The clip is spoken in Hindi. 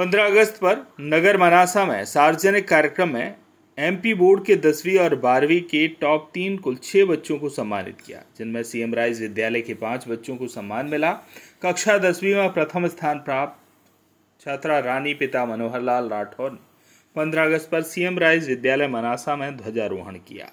15 अगस्त पर नगर मनासा में सार्वजनिक कार्यक्रम में एमपी बोर्ड के दसवीं और बारहवीं के टॉप तीन कुल छः बच्चों को सम्मानित किया जिनमें सीएम राइज विद्यालय के पाँच बच्चों को सम्मान मिला कक्षा दसवीं में प्रथम स्थान प्राप्त छात्रा रानी पिता मनोहर लाल राठौर ने पंद्रह अगस्त पर सीएम राइज विद्यालय मनासा में ध्वजारोहण किया